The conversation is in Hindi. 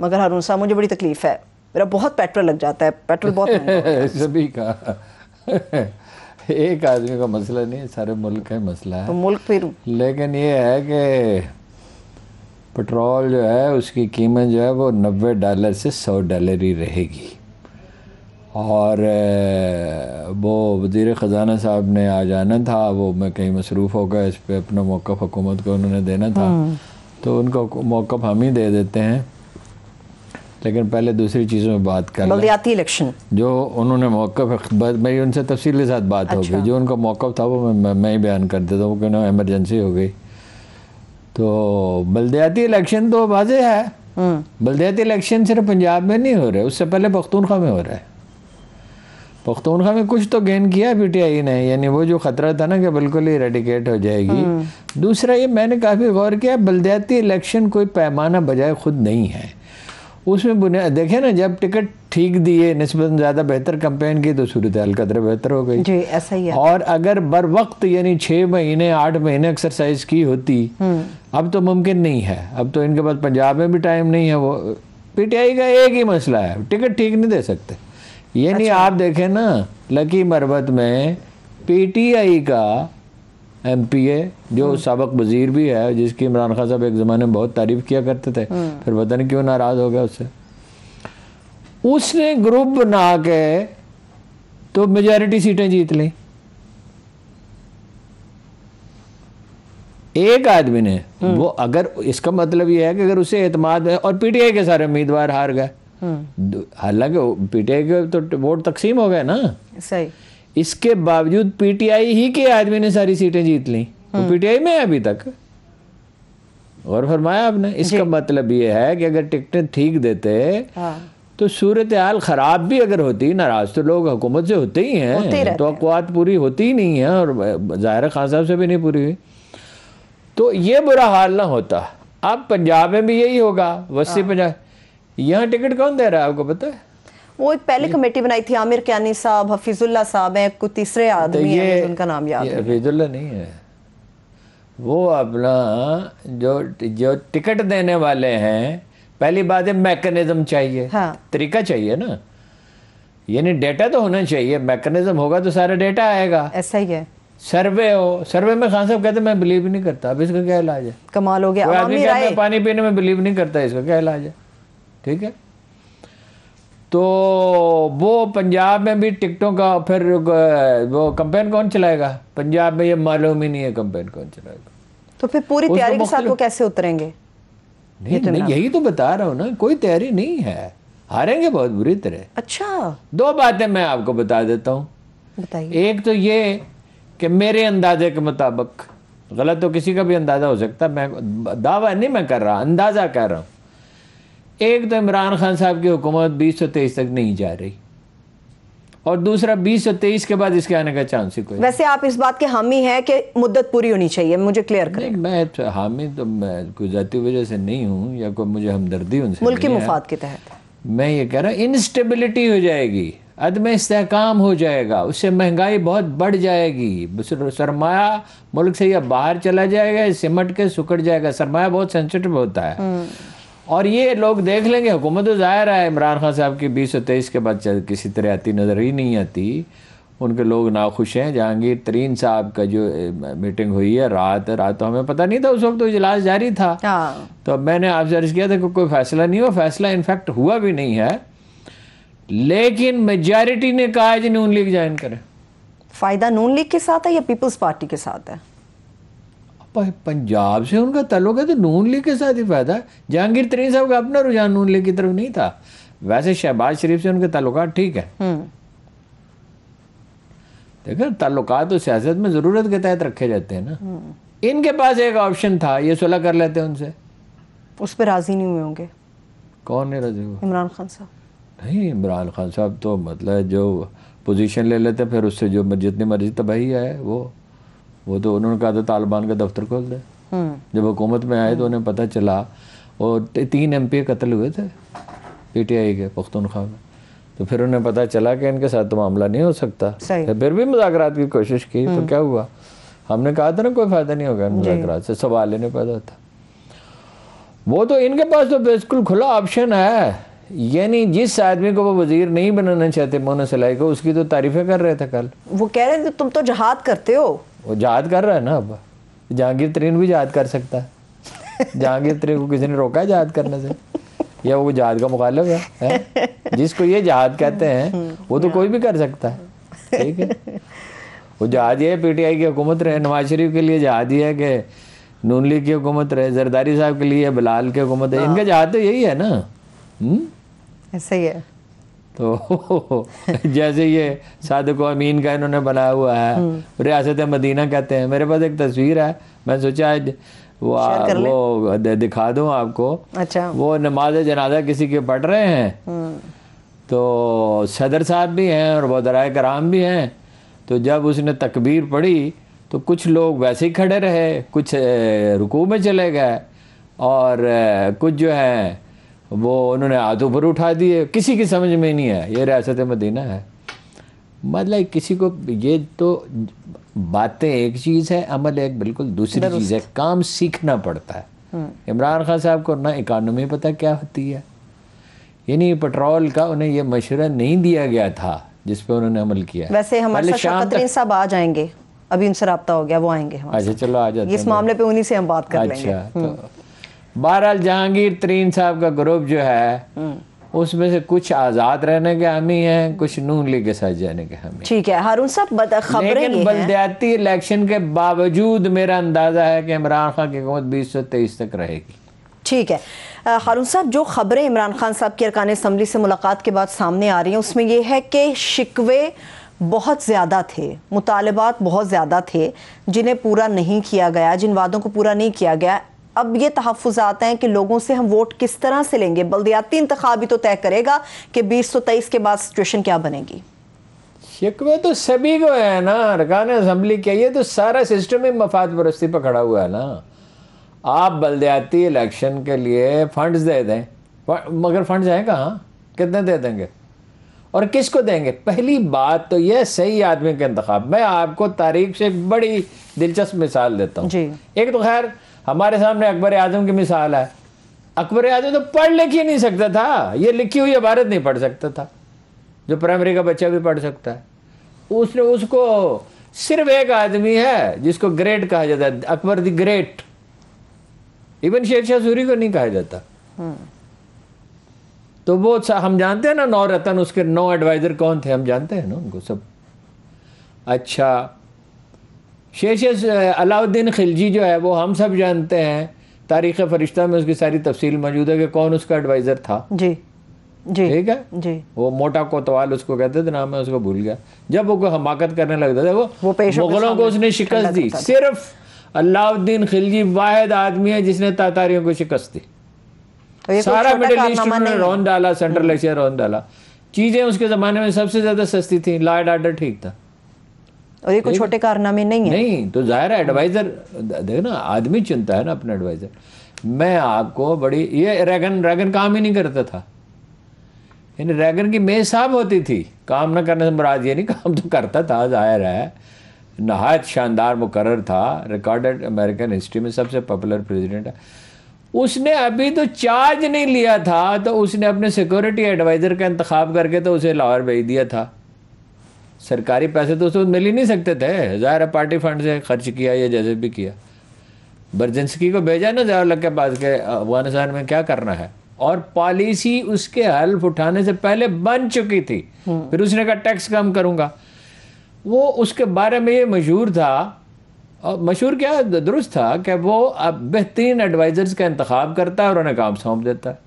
मगर हारून साहब मुझे बड़ी तकलीफ है मेरा बहुत पेट्रोल लग जाता है पेट्रोल बहुत सभी का एक आदमी का मसला नहीं है सारे मुल्क का मसला है तो मुल्क फिर लेकिन ये है कि पेट्रोल जो है उसकी कीमत जो है वो नबे डॉलर से सौ डॉलर ही रहेगी और वो वजीर ख़जाना साहब ने आ जाना था वो मैं कहीं मसरूफ़ होगा इस पर अपना मौक़ हुकूमत को उन्होंने देना था हम्म। तो उनको मौक़ हम ही दे देते हैं लेकिन पहले दूसरी चीज़ों में बात कर बलदियाती इलेक्शन जो उन्होंने मौक़ मेरी उनसे तफसील के साथ बात अच्छा। हो गई अच्छा। जो उनका मौक़ था वो मैं मैं ही बयान कर देता हूँ क्योंकि एमरजेंसी हो गई तो बलदियाती इलेक्शन तो वाजह है हम्म। बलदियाती इलेक्शन सिर्फ पंजाब में नहीं हो रहे उससे पहले पख्तूनखा में हो रहा है पख्तूनखा में कुछ तो गेन किया पी टी आई ने यानी वो जो ख़तरा था ना कि बिल्कुल ही रेडिकेट हो जाएगी हम्म। दूसरा ये मैंने काफ़ी गौर किया बलदियाती इलेक्शन कोई पैमाना बजाय खुद नहीं है उसमें बुनियाद देखे ना जब टिकट ठीक दिए नस्बत ज़्यादा बेहतर कंपेन की तो सूरत हाल कदर बेहतर हो गई जी ऐसा ही है और अगर बर वक्त यानी छः महीने आठ महीने एक्सरसाइज की होती हम्म। अब तो मुमकिन नहीं है अब तो इनके पास पंजाब में भी टाइम नहीं है वो पीटीआई का एक ही मसला है टिकट ठीक नहीं दे सकते यानी अच्छा। आप देखें ना लकी मरबत में पीटीआई का एम पी ए जो हम्म। सबक वजीर भी है जिसकी इमरान खान साहब एक ज़माने में बहुत तारीफ किया करते थे हम्म। फिर पता नहीं क्यों नाराज़ हो गया उससे उसने ग्रुप बना के तो मेजोरिटी सीटें जीत ली एक आदमी ने हम्म। वो अगर इसका मतलब यह है कि अगर उसे एतमाद और पीटीआई के सारे उम्मीदवार हार गए हालांकि पीटीआई के तो वोट तकसीम हो गए ना सही इसके बावजूद पीटीआई ही के आदमी ने सारी सीटें जीत ली वो हाँ। पीटीआई में है अभी तक और फरमाया आपने इसका मतलब ये है कि अगर टिकटें ठीक देते हाँ। तो सूरत हाल ख़राब भी अगर होती नाराज तो लोग हुकूमत से होते ही हैं तो अकवात पूरी होती ही नहीं है और ज़ाहिर खान साहब से भी नहीं पूरी हुई तो ये बुरा हाल ना होता अब पंजाब में भी यही होगा वस्ती हाँ। पंजाब यहाँ टिकट कौन दे रहा है आपको पता है वो एक पहले कमेटी बनाई थी आमिर क्यानी साहब हफीजुल्ला साहब है कोई तीसरे आदमी है उनका नाम याद है हफीजुल्ला नहीं है वो अपना जो जो टिकट देने वाले हैं पहली बात है मैकेनिज्म चाहिए हाँ। तरीका चाहिए ना यानी डेटा तो होना चाहिए मैकेनिज्म होगा तो सारा डेटा आएगा ऐसा ही है सर्वे हो सर्वे में खान साहब कहते मैं बिलीव नहीं करता अब इसका क्या इलाज है कमाल हो गया आदमी पानी पीने में बिलीव नहीं करता इसका क्या इलाज है ठीक है तो वो पंजाब में भी टिकटों का फिर वो कंपेन कौन चलाएगा पंजाब में ये मालूम ही नहीं है कंपेन कौन चलाएगा तो फिर पूरी तैयारी के साथ वो तो- कैसे उतरेंगे नहीं, तो नहीं यही तो बता रहा हूँ ना कोई तैयारी नहीं है हारेंगे बहुत बुरी तरह अच्छा दो बातें मैं आपको बता देता हूँ बताइए एक तो ये कि मेरे अंदाजे के मुताबिक गलत तो किसी का भी अंदाजा हो सकता है मैं दावा नहीं मैं कर रहा अंदाजा कह रहा हूँ एक तो इमरान खान साहब की हुकूमत बीस सौ तेईस तक नहीं जा रही और दूसरा बीस सौ तेईस के बाद इसके आने का चांस ही कोई वैसे आप इस बात के हामी हैं कि मुद्दत पूरी होनी चाहिए मुझे क्लियर करें मैं तो हामी तो मैं कोई जाती वजह से नहीं हूँ या कोई मुझे हमदर्दी उनसे मुल्क मुफाद के तहत मैं ये कह रहा हूँ इनस्टेबिलिटी हो जाएगी अदम इसकाम हो जाएगा उससे महंगाई बहुत बढ़ जाएगी सरमाया मुल्क से या बाहर चला जाएगा सिमट के सुकड़ जाएगा सरमाया बहुत सेंसिटिव होता है हम्म। और ये लोग देख लेंगे हुकूमत तो ज़ाहिर है इमरान खान साहब की बीस सौ तेईस के बाद किसी तरह आती नज़र ही नहीं आती उनके लोग नाखुश हैं जहांगीर तरीन साहब का जो मीटिंग हुई है रात रात तो हमें पता नहीं था उस वक्त तो इजलास जारी था हाँ। तो मैंने आपसे अर्ज किया था कि कोई फैसला नहीं हुआ फैसला इनफैक्ट हुआ भी नहीं है लेकिन मेजॉरिटी ने कहा है जी नून लीग ज्वाइन करें फ़ायदा नून लीग के साथ है या पीपल्स पार्टी के साथ है पंजाब से उनका तल्लुक है तो नून लीग के साथ ही फ़ायदा है जहांगीर तरीन साहब का अपना रुझान नून लीग की तरफ नहीं था वैसे शहबाज शरीफ से उनके ताल्लुक ठीक है हम्म। देखो ताल्लुक तो सियासत में ज़रूरत के तहत रखे जाते हैं ना हम्म। इनके पास एक ऑप्शन था ये सुलह कर लेते हैं उनसे उस पर राज़ी नहीं हुए होंगे कौन नहीं राज़ी हुआ इमरान खान साहब नहीं इमरान खान साहब तो मतलब जो पोजीशन ले लेते फिर उससे जो जितनी मर्जी तबाही है वो वो तो उन्होंने कहा था तालिबान का दफ्तर खोल दे हम्म। जब हुकूमत में आए तो उन्हें पता चला और तीन एम पी कत्ल हुए थे पी टी आई के पख्तनख्वा में तो फिर उन्हें पता चला कि इनके साथ तो मामला नहीं हो सकता फिर भी मुजाकर की कोशिश की तो हम्म। क्या हुआ हमने कहा था ना कोई फ़ायदा नहीं होगा मुजाकर से सवाल लेने पैदा था वो तो इनके पास तो बिल्कुल खुला ऑप्शन है यानी जिस आदमी को वो वजीर नहीं बनाना चाहते मोना सलाई को उसकी तो तारीफें कर रहे थे कल वो कह रहे थे तुम तो जहाद करते हो वो याद कर रहा है ना अब जहांगीर तरीन भी याद कर सकता है जहांगीर तरीन को किसी ने रोका है याद करने से या वो जहाद का मुखालब है, है? जिसको ये जहाद कहते हैं वो तो कोई भी कर सकता है ठीक है वो जहाज टी पीटीआई की हुकूमत रहे नवाज शरीफ के लिए जहाज है कि नून लीग की हुकूमत रहे जरदारी साहब के लिए बिलाल की हुकूमत है इनका जहाज तो यही है ना हम्म? ऐसा ही है तो जैसे ये सादक अमीन का इन्होंने बनाया हुआ है हम्म। रियासत मदीना कहते हैं मेरे पास एक तस्वीर है मैं सोचा आज वो वो दिखा दूं आपको अच्छा वो नमाज जनाजा किसी के पढ़ रहे हैं हम्म। तो सदर साहब भी हैं और वदराय कराम भी हैं तो जब उसने तकबीर पढ़ी तो कुछ लोग वैसे ही खड़े रहे कुछ रुकू में चले गए और कुछ जो है वो उन्होंने हाथ ऊपर उठा दिए किसी की समझ में नहीं है ये रियासत मदीना है मतलब किसी को ये तो बातें एक चीज़ है अमल एक बिल्कुल दूसरी चीज़ है काम सीखना पड़ता है हम्म। इमरान खान साहब को ना इकानमी पता क्या होती है यानी पेट्रोल का उन्हें ये मशवरा नहीं दिया गया था जिस पे उन्होंने अमल किया वैसे हमारे साथ साहब आ जाएंगे अभी उनसे रहा हो गया वो आएंगे अच्छा चलो आ जाते इस मामले पे उन्हीं से हम बात कर अच्छा, लेंगे तो हम्म। बहरहाल जहांगीर तरीन साहब का ग्रुप जो है हम्म। उसमें से कुछ आज़ाद रहने के हमी है कुछ नून लीग के साथ जाने के हमी ठीक है हारून साहब लेकिन बलदयाती इलेक्शन के बावजूद मेरा अंदाज़ा है कि इमरान खान की हुकूमत बीस सौ तेईस तक रहेगी ठीक है हारून साहब जो खबरें इमरान खान साहब की अरकान असम्बली से मुलाकात के बाद सामने आ रही हैं उसमें यह है कि शिकवे बहुत ज़्यादा थे मुतालबात बहुत ज़्यादा थे जिन्हें पूरा नहीं किया गया जिन वादों को पूरा नहीं किया गया अब ये तहफ़ात हैं कि लोगों से हम वोट किस तरह से लेंगे बल्दियाती इंतबा भी तो तय करेगा कि बीस सौ तेईस के बाद सिचुएशन क्या बनेगी शिकवे तो सभी को है ना अरकान असम्बली के ये तो सारा सिस्टम ही मफाद परस्ती पर खड़ा हुआ है ना आप बल्दियाती इलेक्शन के लिए फंड्स दे दें मगर फंड जाए कहाँ कितने दे देंगे और किसको देंगे पहली बात तो यह सही आदमी का इंतखब मैं आपको तारीख से बड़ी दिलचस्प मिसाल देता हूँ एक तो खैर हमारे सामने अकबर आजम की मिसाल है अकबर आजम तो पढ़ लिख ही नहीं सकता था ये लिखी हुई इबारत नहीं पढ़ सकता था जो प्राइमरी का बच्चा भी पढ़ सकता है उसने उसको सिर्फ एक आदमी है जिसको ग्रेट कहा जाता है Akbar the great even Sher Shah Suri को नहीं कहा जाता हम्म। तो वो हम जानते हैं ना नौ रतन उसके नौ एडवाइजर कौन थे हम जानते हैं ना उनको सब अच्छा शेष अलाउद्दीन खिलजी जो है वो हम सब जानते हैं तारीख फरिश्ता में उसकी सारी तफसील मौजूद है कि कौन उसका एडवाइज़र था जी जी ठीक है जी वो मोटा कोतवाल उसको कहते थे नाम है उसको भूल गया जब वो हमाकत करने लगता था वो, वो मुगलों को उसने शिकस्त दी सिर्फ अलाउद्दीन खिलजी वाहिद आदमी है जिसने तातारियों को शिकस्त दी तो सारा मिडिल ईस्ट में रौन डाला सेंट्रल हम्म। एशिया रौन डाला चीज़ें उसके ज़माने में सबसे ज़्यादा सस्ती थी लॉ एंड ऑर्डर ठीक था और ये कोई छोटे कारनामे नहीं है नहीं तो जाहिर है एडवाइज़र देखो ना आदमी चुनता है ना अपना एडवाइज़र मैं आपको बड़ी ये रैगन रैगन काम ही नहीं करता था यानी रैगन की मेज साहब होती थी काम ना करने से मराज ये नहीं काम तो करता था जाहिर है नहायत शानदार मुकर था रिकॉर्डेड अमेरिकन हिस्ट्री में सबसे पॉपुलर प्रेसिडेंट है उसने अभी तो चार्ज नहीं लिया था तो उसने अपने सिक्योरिटी एडवाइज़र का इंतखब करके तो उसे लाहौर भेज दिया था सरकारी पैसे तो उसको मिल ही नहीं सकते थे ज़ाहिर है पार्टी फंड से खर्च किया या जैसे भी किया बर्जेंसकी को भेजा ना जवाहरलाल के पास के अफगानिस्तान में क्या करना है और पॉलिसी उसके हल्फ उठाने से पहले बन चुकी थी हम्म। फिर उसने कहा टैक्स कम करूँगा वो उसके बारे में ये मशहूर था और मशहूर क्या दुरुस्त था कि वो अब बेहतरीन एडवाइज़र्स का इंतखब करता है और उन्हें काम सौंप देता है